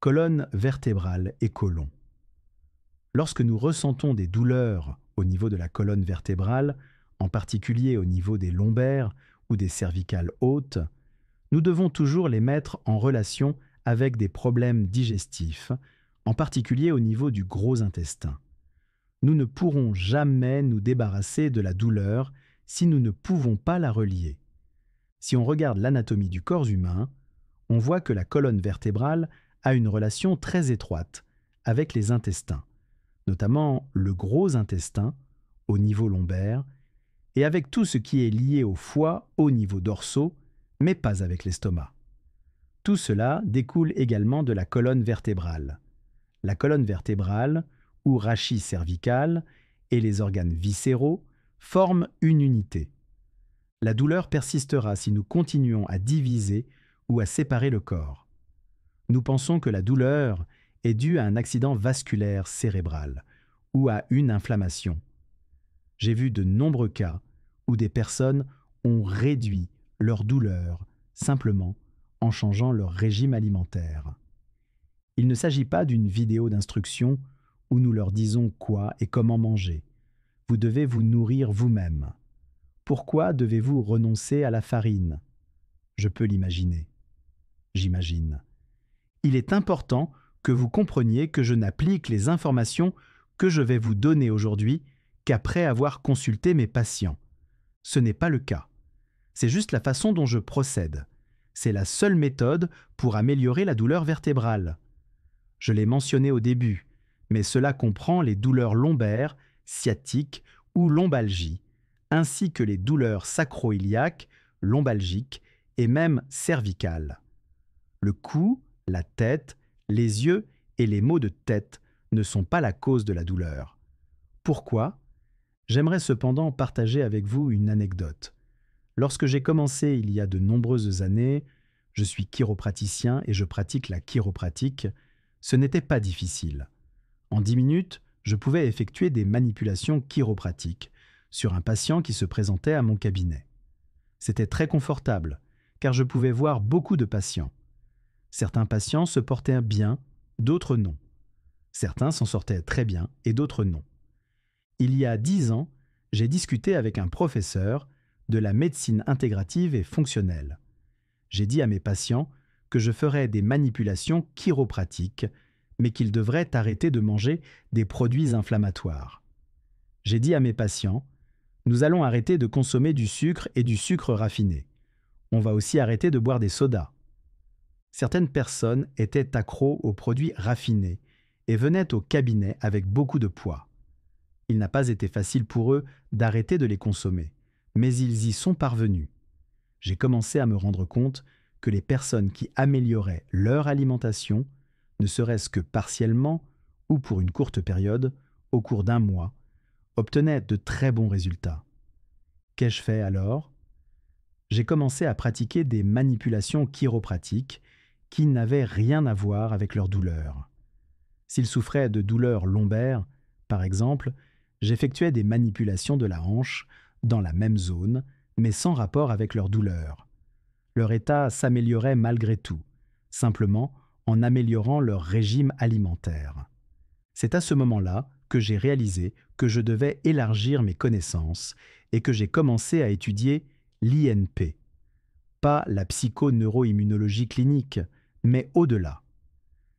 colonne vertébrale et colon. Lorsque nous ressentons des douleurs au niveau de la colonne vertébrale, en particulier au niveau des lombaires ou des cervicales hautes, nous devons toujours les mettre en relation avec des problèmes digestifs, en particulier au niveau du gros intestin. Nous ne pourrons jamais nous débarrasser de la douleur si nous ne pouvons pas la relier. Si on regarde l'anatomie du corps humain, on voit que la colonne vertébrale a une relation très étroite avec les intestins, notamment le gros intestin au niveau lombaire et avec tout ce qui est lié au foie au niveau dorsaux, mais pas avec l'estomac. Tout cela découle également de la colonne vertébrale. La colonne vertébrale, ou rachis cervical, et les organes viscéraux forment une unité. La douleur persistera si nous continuons à diviser ou à séparer le corps. Nous pensons que la douleur est due à un accident vasculaire cérébral ou à une inflammation. J'ai vu de nombreux cas où des personnes ont réduit leur douleur simplement en changeant leur régime alimentaire. Il ne s'agit pas d'une vidéo d'instruction où nous leur disons quoi et comment manger. Vous devez vous nourrir vous-même. Pourquoi devez-vous renoncer à la farine Je peux l'imaginer. J'imagine il est important que vous compreniez que je n'applique les informations que je vais vous donner aujourd'hui qu'après avoir consulté mes patients. Ce n'est pas le cas. C'est juste la façon dont je procède. C'est la seule méthode pour améliorer la douleur vertébrale. Je l'ai mentionné au début, mais cela comprend les douleurs lombaires, sciatiques ou lombalgies, ainsi que les douleurs sacroiliaques, lombalgiques et même cervicales. Le cou, la tête, les yeux et les maux de tête ne sont pas la cause de la douleur. Pourquoi J'aimerais cependant partager avec vous une anecdote. Lorsque j'ai commencé il y a de nombreuses années, je suis chiropraticien et je pratique la chiropratique, ce n'était pas difficile. En dix minutes, je pouvais effectuer des manipulations chiropratiques sur un patient qui se présentait à mon cabinet. C'était très confortable, car je pouvais voir beaucoup de patients. Certains patients se portaient bien, d'autres non. Certains s'en sortaient très bien et d'autres non. Il y a dix ans, j'ai discuté avec un professeur de la médecine intégrative et fonctionnelle. J'ai dit à mes patients que je ferais des manipulations chiropratiques, mais qu'ils devraient arrêter de manger des produits inflammatoires. J'ai dit à mes patients, nous allons arrêter de consommer du sucre et du sucre raffiné. On va aussi arrêter de boire des sodas. Certaines personnes étaient accros aux produits raffinés et venaient au cabinet avec beaucoup de poids. Il n'a pas été facile pour eux d'arrêter de les consommer, mais ils y sont parvenus. J'ai commencé à me rendre compte que les personnes qui amélioraient leur alimentation, ne serait-ce que partiellement ou pour une courte période, au cours d'un mois, obtenaient de très bons résultats. Qu'ai-je fait alors J'ai commencé à pratiquer des manipulations chiropratiques qui n'avaient rien à voir avec leur douleur. S'ils souffraient de douleurs lombaires, par exemple, j'effectuais des manipulations de la hanche dans la même zone, mais sans rapport avec leur douleur. Leur état s'améliorait malgré tout, simplement en améliorant leur régime alimentaire. C'est à ce moment-là que j'ai réalisé que je devais élargir mes connaissances et que j'ai commencé à étudier l'INP. Pas la psychoneuroimmunologie clinique, mais au-delà.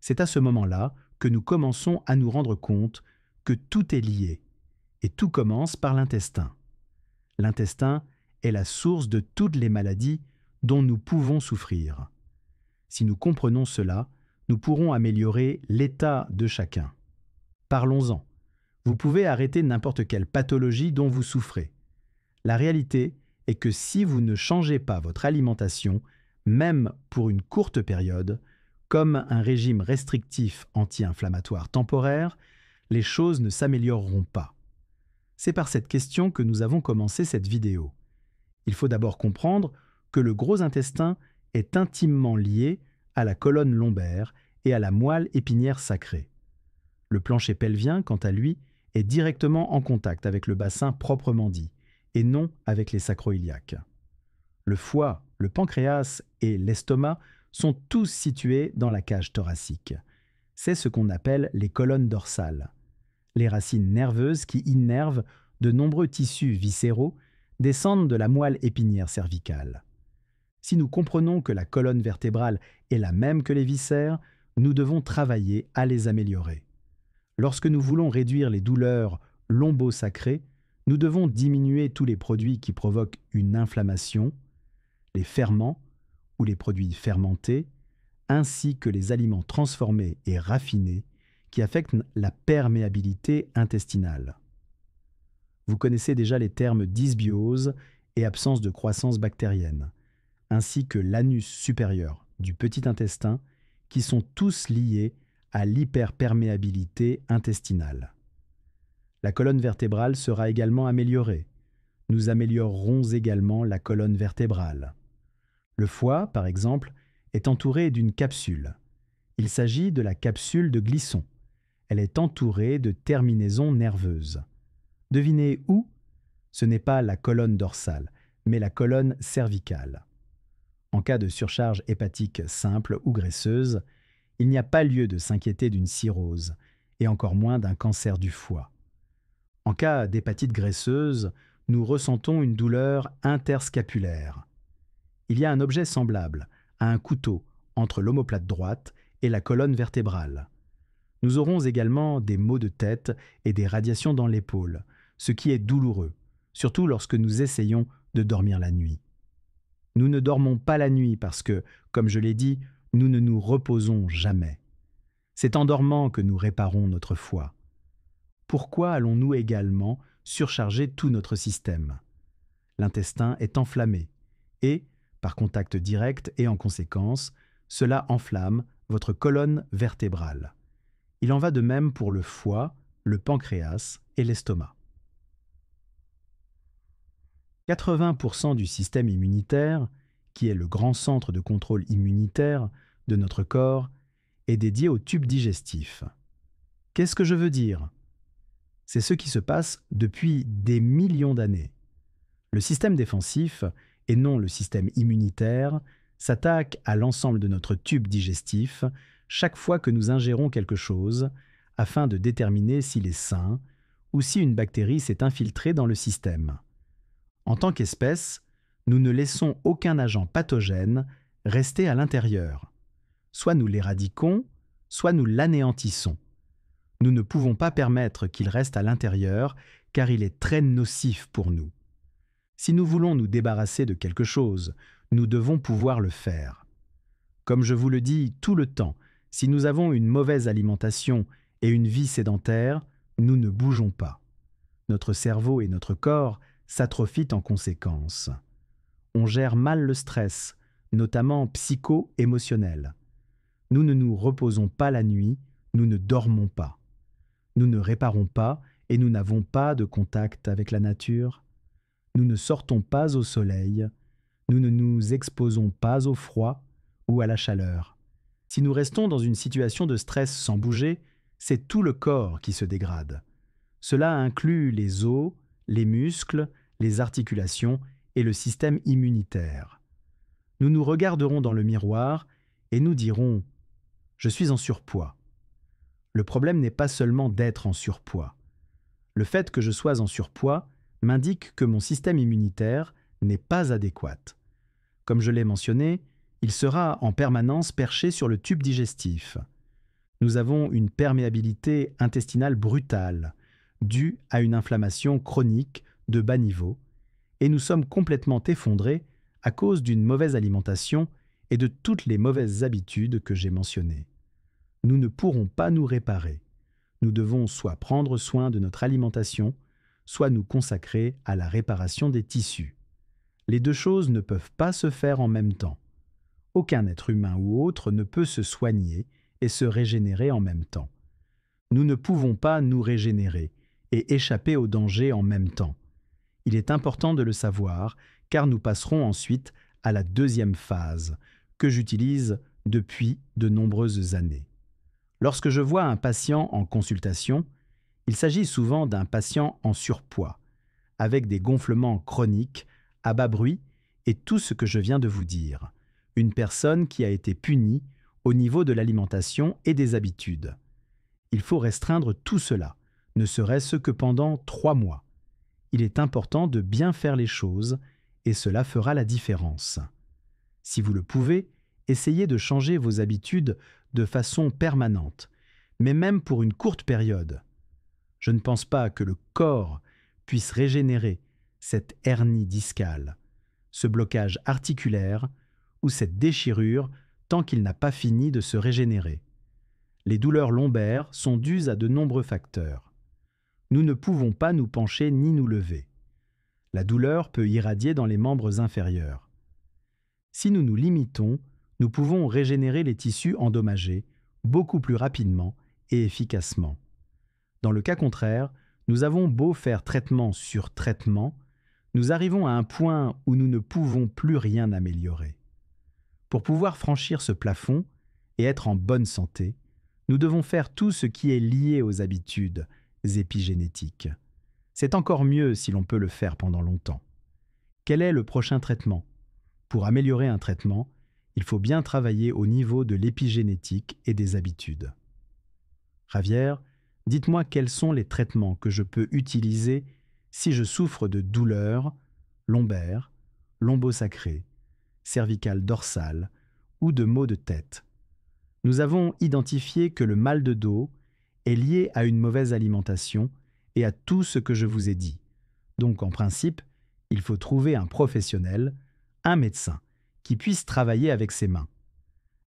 C'est à ce moment-là que nous commençons à nous rendre compte que tout est lié, et tout commence par l'intestin. L'intestin est la source de toutes les maladies dont nous pouvons souffrir. Si nous comprenons cela, nous pourrons améliorer l'état de chacun. Parlons-en. Vous pouvez arrêter n'importe quelle pathologie dont vous souffrez. La réalité est que si vous ne changez pas votre alimentation, même pour une courte période, comme un régime restrictif anti-inflammatoire temporaire, les choses ne s'amélioreront pas. C'est par cette question que nous avons commencé cette vidéo. Il faut d'abord comprendre que le gros intestin est intimement lié à la colonne lombaire et à la moelle épinière sacrée. Le plancher pelvien, quant à lui, est directement en contact avec le bassin proprement dit, et non avec les sacroiliaques. Le foie, le pancréas et l'estomac sont tous situés dans la cage thoracique. C'est ce qu'on appelle les colonnes dorsales. Les racines nerveuses qui innervent de nombreux tissus viscéraux descendent de la moelle épinière cervicale. Si nous comprenons que la colonne vertébrale est la même que les viscères, nous devons travailler à les améliorer. Lorsque nous voulons réduire les douleurs lombo-sacrées, nous devons diminuer tous les produits qui provoquent une inflammation, les ferments ou les produits fermentés, ainsi que les aliments transformés et raffinés qui affectent la perméabilité intestinale. Vous connaissez déjà les termes dysbiose et absence de croissance bactérienne, ainsi que l'anus supérieur du petit intestin, qui sont tous liés à l'hyperperméabilité intestinale. La colonne vertébrale sera également améliorée. Nous améliorerons également la colonne vertébrale. Le foie, par exemple, est entouré d'une capsule. Il s'agit de la capsule de Glisson. Elle est entourée de terminaisons nerveuses. Devinez où Ce n'est pas la colonne dorsale, mais la colonne cervicale. En cas de surcharge hépatique simple ou graisseuse, il n'y a pas lieu de s'inquiéter d'une cirrhose, et encore moins d'un cancer du foie. En cas d'hépatite graisseuse, nous ressentons une douleur interscapulaire, il y a un objet semblable à un couteau entre l'omoplate droite et la colonne vertébrale. Nous aurons également des maux de tête et des radiations dans l'épaule, ce qui est douloureux, surtout lorsque nous essayons de dormir la nuit. Nous ne dormons pas la nuit parce que, comme je l'ai dit, nous ne nous reposons jamais. C'est en dormant que nous réparons notre foi. Pourquoi allons-nous également surcharger tout notre système L'intestin est enflammé et, par contact direct et en conséquence, cela enflamme votre colonne vertébrale. Il en va de même pour le foie, le pancréas et l'estomac. 80% du système immunitaire, qui est le grand centre de contrôle immunitaire de notre corps, est dédié au tube digestif. Qu'est-ce que je veux dire C'est ce qui se passe depuis des millions d'années. Le système défensif et non le système immunitaire, s'attaque à l'ensemble de notre tube digestif chaque fois que nous ingérons quelque chose, afin de déterminer s'il est sain ou si une bactérie s'est infiltrée dans le système. En tant qu'espèce, nous ne laissons aucun agent pathogène rester à l'intérieur. Soit nous l'éradiquons, soit nous l'anéantissons. Nous ne pouvons pas permettre qu'il reste à l'intérieur car il est très nocif pour nous. Si nous voulons nous débarrasser de quelque chose, nous devons pouvoir le faire. Comme je vous le dis tout le temps, si nous avons une mauvaise alimentation et une vie sédentaire, nous ne bougeons pas. Notre cerveau et notre corps s'atrophient en conséquence. On gère mal le stress, notamment psycho-émotionnel. Nous ne nous reposons pas la nuit, nous ne dormons pas. Nous ne réparons pas et nous n'avons pas de contact avec la nature, nous ne sortons pas au soleil, nous ne nous exposons pas au froid ou à la chaleur. Si nous restons dans une situation de stress sans bouger, c'est tout le corps qui se dégrade. Cela inclut les os, les muscles, les articulations et le système immunitaire. Nous nous regarderons dans le miroir et nous dirons ⁇ Je suis en surpoids ⁇ Le problème n'est pas seulement d'être en surpoids. Le fait que je sois en surpoids m'indique que mon système immunitaire n'est pas adéquat. Comme je l'ai mentionné, il sera en permanence perché sur le tube digestif. Nous avons une perméabilité intestinale brutale, due à une inflammation chronique de bas niveau, et nous sommes complètement effondrés à cause d'une mauvaise alimentation et de toutes les mauvaises habitudes que j'ai mentionnées. Nous ne pourrons pas nous réparer. Nous devons soit prendre soin de notre alimentation, soit nous consacrer à la réparation des tissus. Les deux choses ne peuvent pas se faire en même temps. Aucun être humain ou autre ne peut se soigner et se régénérer en même temps. Nous ne pouvons pas nous régénérer et échapper au danger en même temps. Il est important de le savoir car nous passerons ensuite à la deuxième phase que j'utilise depuis de nombreuses années. Lorsque je vois un patient en consultation, il s'agit souvent d'un patient en surpoids, avec des gonflements chroniques, à bas bruit et tout ce que je viens de vous dire. Une personne qui a été punie au niveau de l'alimentation et des habitudes. Il faut restreindre tout cela, ne serait-ce que pendant trois mois. Il est important de bien faire les choses et cela fera la différence. Si vous le pouvez, essayez de changer vos habitudes de façon permanente, mais même pour une courte période. Je ne pense pas que le corps puisse régénérer cette hernie discale, ce blocage articulaire ou cette déchirure tant qu'il n'a pas fini de se régénérer. Les douleurs lombaires sont dues à de nombreux facteurs. Nous ne pouvons pas nous pencher ni nous lever. La douleur peut irradier dans les membres inférieurs. Si nous nous limitons, nous pouvons régénérer les tissus endommagés beaucoup plus rapidement et efficacement. Dans le cas contraire, nous avons beau faire traitement sur traitement, nous arrivons à un point où nous ne pouvons plus rien améliorer. Pour pouvoir franchir ce plafond et être en bonne santé, nous devons faire tout ce qui est lié aux habitudes épigénétiques. C'est encore mieux si l'on peut le faire pendant longtemps. Quel est le prochain traitement Pour améliorer un traitement, il faut bien travailler au niveau de l'épigénétique et des habitudes. Ravière Dites-moi quels sont les traitements que je peux utiliser si je souffre de douleurs lombaires, lombosacrées, cervicales dorsales ou de maux de tête. Nous avons identifié que le mal de dos est lié à une mauvaise alimentation et à tout ce que je vous ai dit. Donc en principe, il faut trouver un professionnel, un médecin, qui puisse travailler avec ses mains.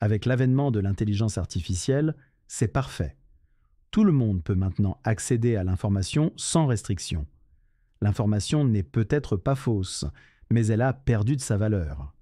Avec l'avènement de l'intelligence artificielle, c'est parfait. Tout le monde peut maintenant accéder à l'information sans restriction. L'information n'est peut-être pas fausse, mais elle a perdu de sa valeur.